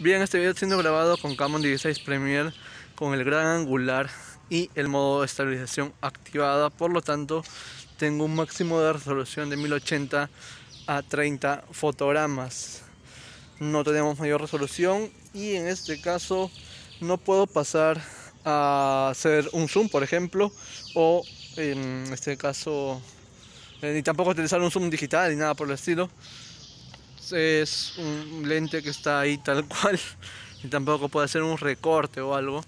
Bien, este video siendo grabado con Camon 16 Premier, con el gran angular y el modo de estabilización activada, por lo tanto tengo un máximo de resolución de 1080 a 30 fotogramas. No tenemos mayor resolución y en este caso no puedo pasar a hacer un zoom, por ejemplo, o en este caso eh, ni tampoco utilizar un zoom digital ni nada por el estilo es un lente que está ahí tal cual y tampoco puede hacer un recorte o algo.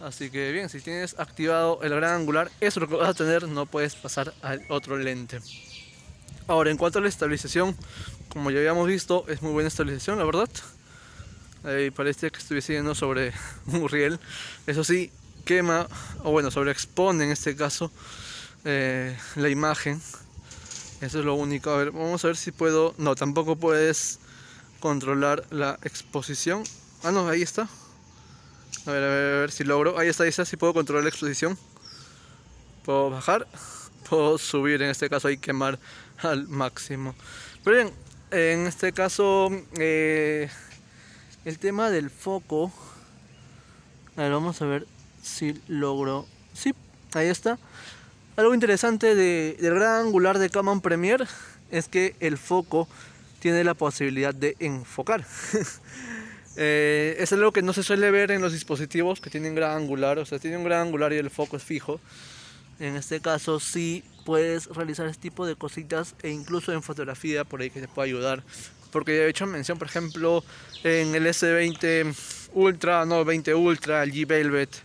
Así que bien, si tienes activado el gran angular, eso es lo que vas a tener, no puedes pasar al otro lente. Ahora, en cuanto a la estabilización, como ya habíamos visto, es muy buena estabilización, la verdad. Eh, y parece que estuviese yendo sobre un riel. Eso sí, quema, o bueno, sobreexpone en este caso, eh, la imagen eso es lo único. A ver, vamos a ver si puedo... No, tampoco puedes controlar la exposición. Ah, no, ahí está. A ver, a ver, a ver si logro. Ahí está, ahí está, si puedo controlar la exposición. Puedo bajar, puedo subir. En este caso hay que quemar al máximo. Pero bien, en este caso, eh, el tema del foco. A ver, vamos a ver si logro. Sí, ahí está. Algo interesante de, del gran angular de Canon Premier es que el foco tiene la posibilidad de enfocar. Eh, es algo que no se suele ver en los dispositivos que tienen gran angular, o sea, tiene un gran angular y el foco es fijo. En este caso sí puedes realizar este tipo de cositas e incluso en fotografía por ahí que te puede ayudar. Porque de he hecho mención, por ejemplo, en el S20 Ultra, no, 20 Ultra, el G Velvet,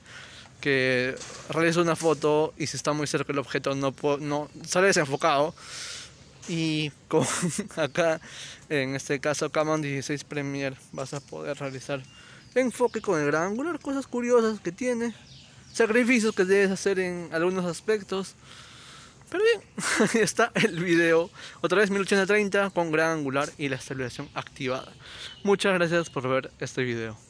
que realiza una foto y si está muy cerca el objeto no, sale desenfocado. Y con acá, en este caso Camon 16 Premier, vas a poder realizar enfoque con el gran angular, cosas curiosas que tiene, sacrificios que debes hacer en algunos aspectos. Pero bien, ahí está el video. Otra vez 1830 con gran angular y la estabilización activada. Muchas gracias por ver este video.